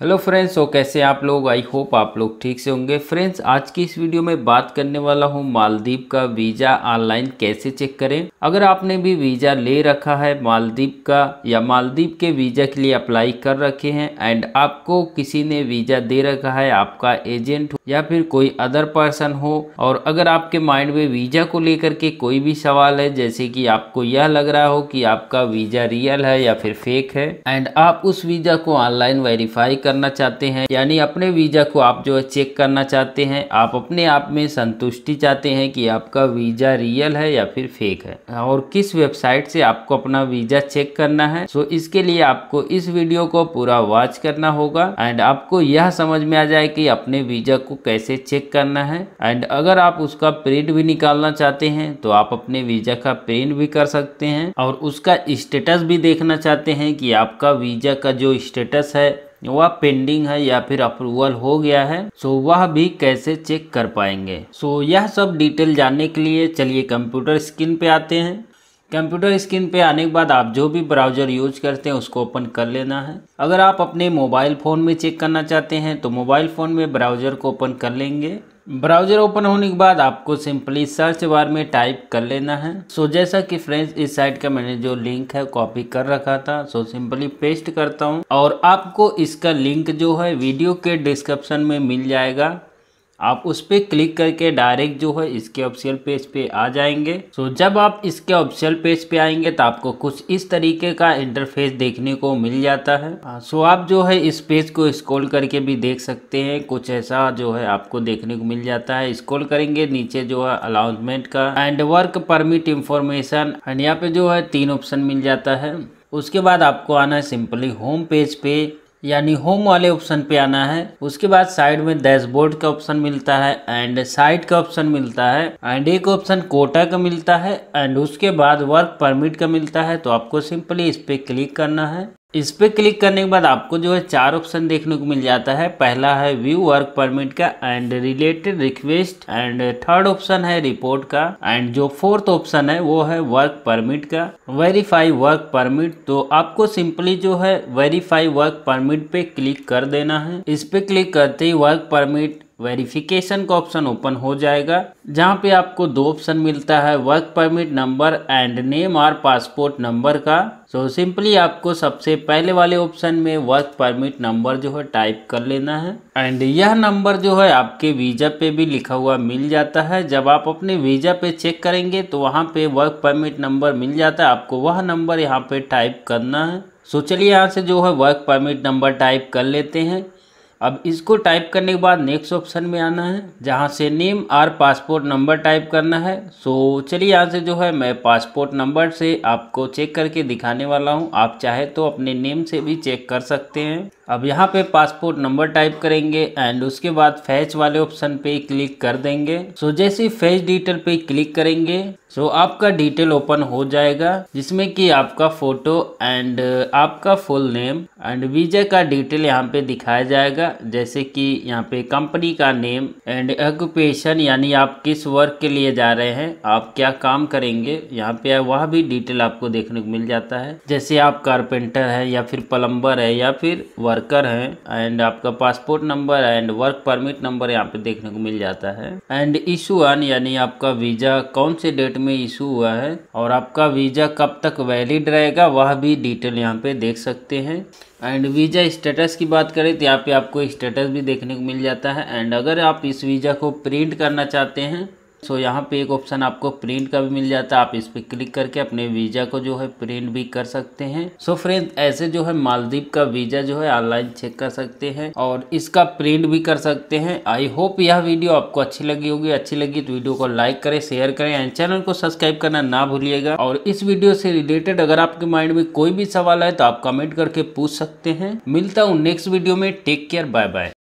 hello friends तो कैसे आप लोग आई होप आप लोग ठीक से होंगे फ्रेंड्स आज की इस वीडियो में बात करने वाला हूँ मालदीप का वीज़ा ऑनलाइन कैसे चेक करें अगर आपने भी वीज़ा ले रखा है मालदीप का या मालदीप के वीज़ा के लिए अप्लाई कर रखे हैं एंड आपको किसी ने वीज़ा दे रखा है आपका एजेंट हो या फिर कोई अदर पर्सन हो और अगर आपके माइंड में वीज़ा को लेकर के कोई भी सवाल है जैसे कि आपको यह लग रहा हो कि आपका वीज़ा रियल है या फिर फेक है एंड आप उस वीज़ा को ऑनलाइन वेरीफाई करना चाहते हैं यानी अपने वीज़ा को आप जो है चेक करना चाहते हैं आप अपने आप में संतुष्टि चाहते हैं कि आपका वीज़ा रियल है या फिर फेक है और किस वेबसाइट से आपको अपना वीज़ा चेक करना है सो इसके लिए आपको इस वीडियो को पूरा वॉच करना होगा एंड आपको यह समझ में आ जाए कि अपने वीज़ा को कैसे चेक करना है एंड अगर आप उसका प्रिंट भी निकालना चाहते हैं तो आप अपने वीज़ा का प्रिंट भी कर सकते हैं और उसका स्टेटस भी देखना चाहते हैं कि आपका वीज़ा का जो स्टेटस है वह पेंडिंग है या फिर अप्रूवल हो गया है सो वह भी कैसे चेक कर पाएंगे सो यह सब डिटेल जानने के लिए चलिए कंप्यूटर स्क्रीन पे आते हैं कंप्यूटर स्क्रीन पे आने के बाद आप जो भी ब्राउज़र यूज करते हैं उसको ओपन कर लेना है अगर आप अपने मोबाइल फ़ोन में चेक करना चाहते हैं तो मोबाइल फ़ोन में ब्राउज़र को ओपन कर लेंगे ब्राउजर ओपन होने के बाद आपको सिंपली सर्च बार में टाइप कर लेना है सो जैसा कि फ्रेंड्स इस साइट का मैंने जो लिंक है कॉपी कर रखा था सो सिंपली पेस्ट करता हूँ और आपको इसका लिंक जो है वीडियो के डिस्क्रिप्शन में मिल जाएगा आप उस पर क्लिक करके डायरेक्ट जो है इसके ऑप्शियल पेज पे आ जाएंगे सो so, जब आप इसके ऑप्शियल पेज पे आएंगे तो आपको कुछ इस तरीके का इंटरफेस देखने को मिल जाता है सो uh, so, आप जो है इस पेज को स्क्रॉल करके भी देख सकते हैं कुछ ऐसा जो है आपको देखने को मिल जाता है स्क्रॉल करेंगे नीचे जो है अलाउंसमेंट का and work permit information and यहाँ पे जो है तीन ऑप्शन मिल जाता है उसके बाद आपको आना है सिंपली होम पेज पे यानी होम वाले ऑप्शन पे आना है उसके बाद साइड में डैशबोर्ड का ऑप्शन मिलता है एंड साइट का ऑप्शन मिलता है एंड एक ऑप्शन कोटा का मिलता है एंड उसके बाद वर्क परमिट का मिलता है तो आपको सिंपली इस पर क्लिक करना है इस पर क्लिक करने के बाद आपको जो है चार ऑप्शन देखने को मिल जाता है पहला है व्यू वर्क परमिट का and related request and third option है रिपोर्ट का एंड जो फोर्थ ऑप्शन है वो है वर्क परमिट का वेरीफाई वर्क परमिट तो आपको सिंपली जो है वेरीफाई वर्क परमिट पे क्लिक कर देना है इस पे क्लिक करते ही वर्क परमिट वेरिफिकेशन का ऑप्शन ओपन हो जाएगा जहाँ पे आपको दो ऑप्शन मिलता है work permit number and name और पासपोर्ट नंबर का सो so, सिंपली आपको सबसे पहले वाले ऑप्शन में वर्क परमिट नंबर जो है टाइप कर लेना है एंड यह नंबर जो है आपके वीज़ा पे भी लिखा हुआ मिल जाता है जब आप अपने वीज़ा पे चेक करेंगे तो वहाँ पे वर्क परमिट नंबर मिल जाता है आपको वह नंबर यहाँ पे टाइप करना है सो so, चलिए यहाँ से जो है वर्क परमिट नंबर टाइप कर लेते हैं अब इसको टाइप करने के बाद नेक्स्ट ऑप्शन में आना है जहाँ से name or passport number type करना है सो चलिए यहाँ से जो है मैं पासपोर्ट नंबर से आपको चेक करके दिखाने वाला हूँ आप चाहे तो अपने नेम से भी चेक कर सकते हैं अब यहाँ पे पासपोर्ट नंबर टाइप करेंगे एंड उसके बाद फैच वाले ऑप्शन पे क्लिक कर देंगे सो जैसे फैच डिटेल पे क्लिक करेंगे सो so, आपका डिटेल ओपन हो जाएगा जिसमें कि आपका फोटो एंड uh, आपका फुल नेम एंड वीजा का डिटेल यहाँ पे दिखाया जाएगा जैसे कि यहाँ पे कंपनी का नेम एंड ऑक्यूपेशन यानी आप किस वर्क के लिए जा रहे हैं आप क्या काम करेंगे यहाँ पे वह भी डिटेल आपको देखने को मिल जाता है जैसे आप कारपेंटर है या फिर प्लम्बर है या फिर वर्क वर्कर हैं एंड आपका passport number and work permit number यहाँ पे देखने को मिल जाता है एंड इशू अन यानी आपका वीज़ा कौन से डेट में इशू हुआ है और आपका वीज़ा कब तक वैलिड रहेगा वह भी डिटेल यहाँ पे देख सकते हैं एंड वीज़ा स्टेटस की बात करें तो यहाँ पे आपको स्टेटस भी देखने को मिल जाता है एंड अगर आप इस वीज़ा को प्रिंट करना चाहते हैं सो so, यहाँ पे एक ऑप्शन आपको प्रिंट का भी मिल जाता है आप इस पर क्लिक करके अपने वीज़ा को जो है प्रिंट भी कर सकते हैं सो so, फ्रेंड ऐसे जो है मालदीप का वीज़ा जो है ऑनलाइन चेक कर सकते हैं और इसका प्रिंट भी कर सकते हैं आई होप यह वीडियो आपको अच्छी लगी होगी अच्छी लगी तो वीडियो को लाइक करें शेयर करें एंड चैनल को सब्सक्राइब करना ना भूलिएगा और इस वीडियो से रिलेटेड अगर आपके माइंड में कोई भी सवाल है तो आप कमेंट करके पूछ सकते हैं मिलता हूँ नेक्स्ट वीडियो में टेक केयर बाय बाय